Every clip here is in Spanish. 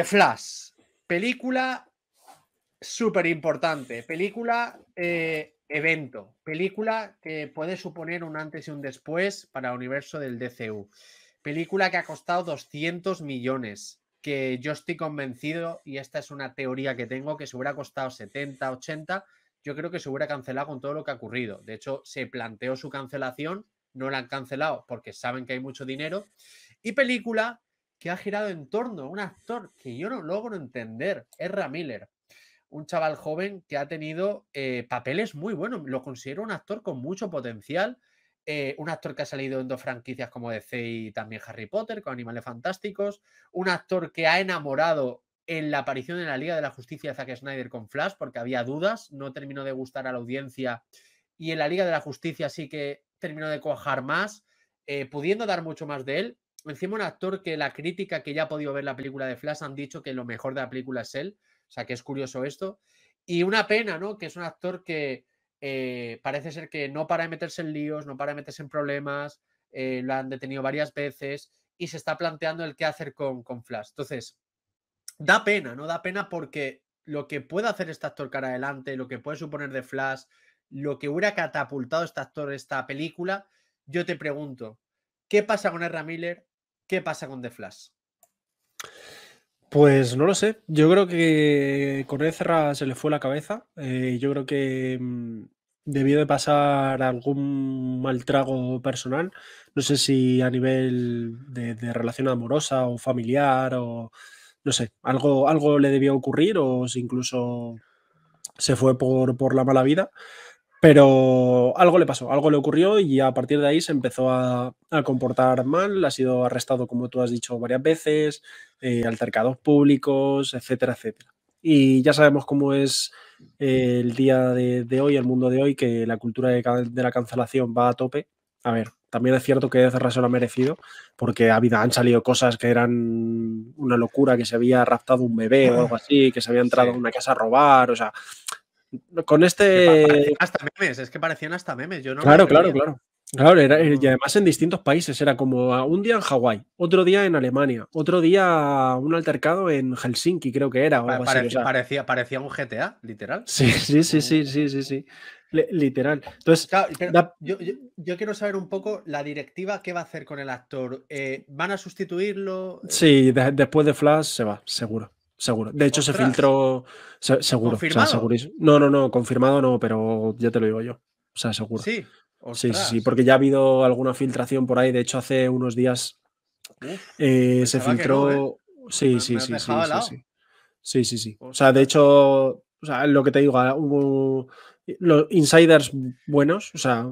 Eh, Flash, película súper importante, película eh, evento, película que puede suponer un antes y un después para el universo del DCU, película que ha costado 200 millones, que yo estoy convencido, y esta es una teoría que tengo, que se hubiera costado 70, 80, yo creo que se hubiera cancelado con todo lo que ha ocurrido. De hecho, se planteó su cancelación, no la han cancelado porque saben que hay mucho dinero, y película que ha girado en torno a un actor que yo no logro entender, es Miller. Un chaval joven que ha tenido eh, papeles muy buenos. Lo considero un actor con mucho potencial. Eh, un actor que ha salido en dos franquicias como DC y también Harry Potter, con Animales Fantásticos. Un actor que ha enamorado en la aparición en la Liga de la Justicia de Zack Snyder con Flash, porque había dudas, no terminó de gustar a la audiencia. Y en la Liga de la Justicia sí que terminó de cuajar más, eh, pudiendo dar mucho más de él encima un actor que la crítica que ya ha podido ver la película de Flash han dicho que lo mejor de la película es él, o sea que es curioso esto. Y una pena, ¿no? Que es un actor que eh, parece ser que no para de meterse en líos, no para de meterse en problemas, eh, lo han detenido varias veces y se está planteando el qué hacer con, Flash. Entonces, da pena, ¿no? Da pena porque lo que puede hacer este actor cara adelante, lo que puede suponer de Flash, lo que hubiera catapultado este actor esta película, yo te pregunto, ¿qué pasa con Erra Miller? ¿Qué pasa con The Flash? Pues no lo sé. Yo creo que con Ezra se le fue la cabeza. Eh, yo creo que mm, debió de pasar algún mal trago personal. No sé si a nivel de, relación amorosa o familiar o no sé, algo, algo le debió ocurrir o si incluso se fue por, por la mala vida. Pero algo le pasó, algo le ocurrió y a partir de ahí se empezó a, comportar mal, ha sido arrestado, como tú has dicho, varias veces, eh, altercados públicos, etcétera, etcétera. Y ya sabemos cómo es eh, el día de, hoy, el mundo de hoy, que la cultura de, la cancelación va a tope. A ver, también es cierto que Ezra se lo ha merecido, porque ha han salido cosas que eran una locura, que se había raptado un bebé o ah, algo así, que se había entrado en una casa a robar, o sea, con este. hasta memes, es que parecían hasta memes. Yo no claro, claro, claro. Claro, eh, y además en distintos países. Era como ah, un día en Hawái, otro día en Alemania, otro día un altercado en Helsinki, creo que era. parecía, parecía, un GTA, literal. Sí, sí, sí, sí, sí, sí, sí. Literal. Entonces, yo, quiero saber un poco la directiva, ¿qué va a hacer con el actor? Eh, ¿Van a sustituirlo? Sí, después de Flash se va, seguro seguro. De hecho, se filtró seguro. ¿Confirmado? no, no, no, confirmado no, pero ya te lo digo yo. O sea, seguro. Sí. Sí, sí, sí, porque ya ha habido alguna filtración por ahí. De hecho, hace unos días eh, se filtró. ¿eh? Sí, sí, sí, sí, sí, sí, sí, sí, O sea, de hecho, o sea, lo que te digo, ah, los insiders buenos, o sea,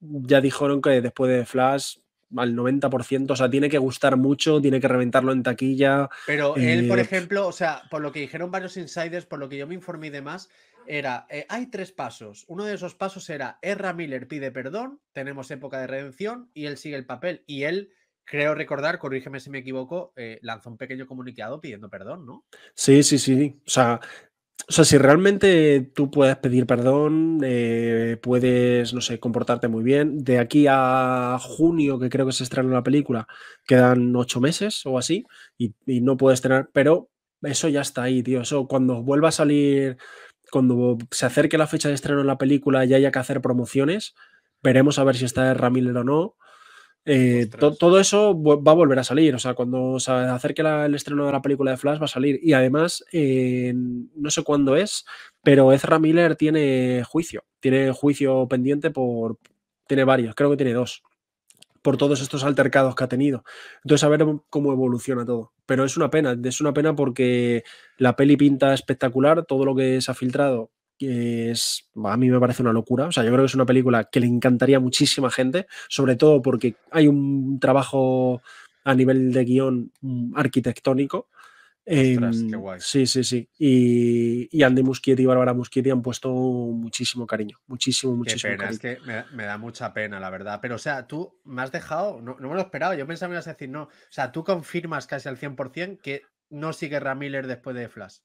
ya dijeron que después de Flash al 90%, o sea, tiene que gustar mucho, tiene que reventarlo en taquilla. Pero él, por eh, ejemplo, o sea, por lo que dijeron varios insiders, por lo que yo me informé y demás, era, eh, hay tres pasos. Uno de esos pasos era, Erra Miller pide perdón, tenemos época de redención y él sigue el papel. Y él, creo recordar, corrígeme si me equivoco, eh, lanzó un pequeño comunicado pidiendo perdón, ¿no? Sí, sí, sí. O sea, o sea, si realmente tú puedes pedir perdón, eh, puedes, no sé, comportarte muy bien. De aquí a junio, que creo que se estrena la película, quedan ocho meses o así, y, no puedes tener, pero eso ya está ahí, tío. Eso cuando vuelva a salir, cuando se acerque la fecha de estreno de la película y haya que hacer promociones, veremos a ver si está de Ramírez o no. Eh, todo eso va a volver a salir. O sea, cuando se acerque el estreno de la película de Flash va a salir. Y además, no sé cuándo es, pero Ezra Miller tiene juicio. Tiene juicio pendiente por. Tiene varios, creo que tiene dos. Por todos estos altercados que ha tenido. Entonces, a ver cómo evoluciona todo. Pero es una pena, es una pena porque la peli pinta espectacular, todo lo que se ha filtrado que es, a mí me parece una locura. O sea, yo creo que es una película que le encantaría a muchísima gente, sobre todo porque hay un trabajo a nivel de guión mm, arquitectónico. Em, sí, sí, sí. Y, Andy Muschietti y Bárbara Muschietti han puesto muchísimo cariño. Muchísimo, muchísimo cariño. Es que me, da mucha pena, la verdad. Pero, o sea, tú me has dejado, no, me lo esperaba. Yo pensaba que ibas a decir no. O sea, tú confirmas casi al 100% que no sigue Ramírez después de Flash.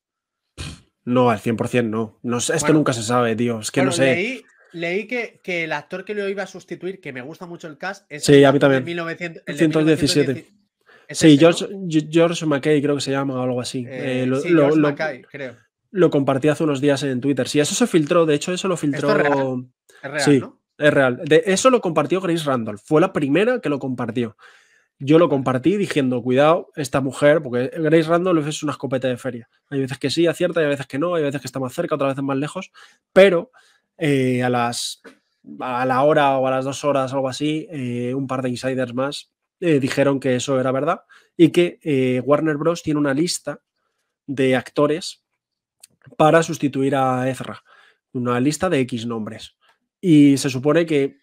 No, al 100% no. no esto nunca se sabe, tío. Es que no sé. Leí, que, que, el actor que lo iba a sustituir, que me gusta mucho el cast, es sí, a mí también. 117. sí, George, McKay creo que se llama o algo así. Eh, eh, lo, George McKay, creo. Lo compartí hace unos días en Twitter. Sí, eso se filtró. De hecho, eso lo filtró. Es real? sí, es real. De, eso lo compartió Grace Randall. Fue la primera que lo compartió yo lo compartí diciendo, cuidado, esta mujer, porque Grace Randolph es una escopeta de feria. Hay veces que sí acierta, hay veces que no, hay veces que está más cerca, otras veces más lejos, pero eh, a las a la hora o a las dos horas, algo así, eh, un par de insiders más eh, dijeron que eso era verdad y que Warner Bros. tiene una lista de actores para sustituir a Ezra, una lista de X nombres. Y se supone que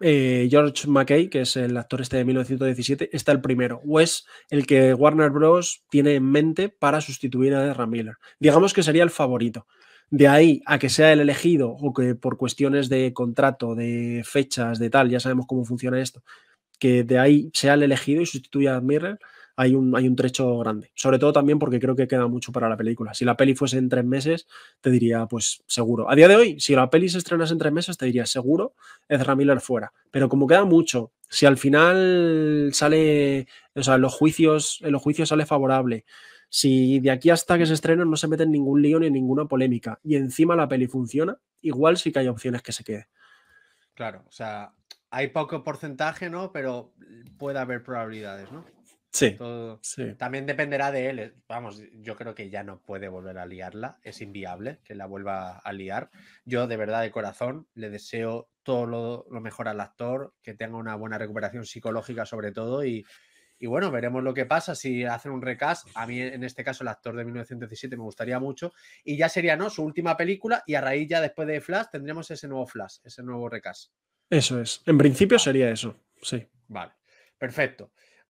eh, George McKay, que es el actor este de 1917, está el primero, o es el que Warner Bros. tiene en mente para sustituir a Ezra Miller. Digamos que sería el favorito. De ahí a que sea el elegido o que por cuestiones de contrato, de fechas, de tal, ya sabemos cómo funciona esto, que de ahí sea el elegido y sustituya a Miller, hay un, hay un trecho grande. Sobre todo también porque creo que queda mucho para la película. Si la peli fuese en tres meses, te diría, pues seguro. A día de hoy, si la peli se estrenase en tres meses, te diría, seguro, Ezra Miller fuera. Pero como queda mucho, si al final sale, o sea, los juicios, en los juicios sale favorable, si de aquí hasta que se estrenen no se mete en ningún lío ni ninguna polémica y encima la peli funciona, igual sí que hay opciones que se quede. Claro, o sea, hay poco porcentaje, ¿no? Pero puede haber probabilidades, ¿no? Sí, También dependerá de él. Eh, vamos, yo creo que ya no puede volver a liarla. Es inviable que la vuelva a liar. Yo de verdad, de corazón, le deseo todo lo, mejor al actor, que tenga una buena recuperación psicológica sobre todo y, bueno, veremos lo que pasa si hacen un recast. A mí, en este caso, el actor de 1917 me gustaría mucho. Y ya sería, ¿no? Su última película. Y a raíz ya después de Flash tendremos ese nuevo Flash, ese nuevo recast. Eso es. En principio sería eso. Sí. Vale. Perfecto.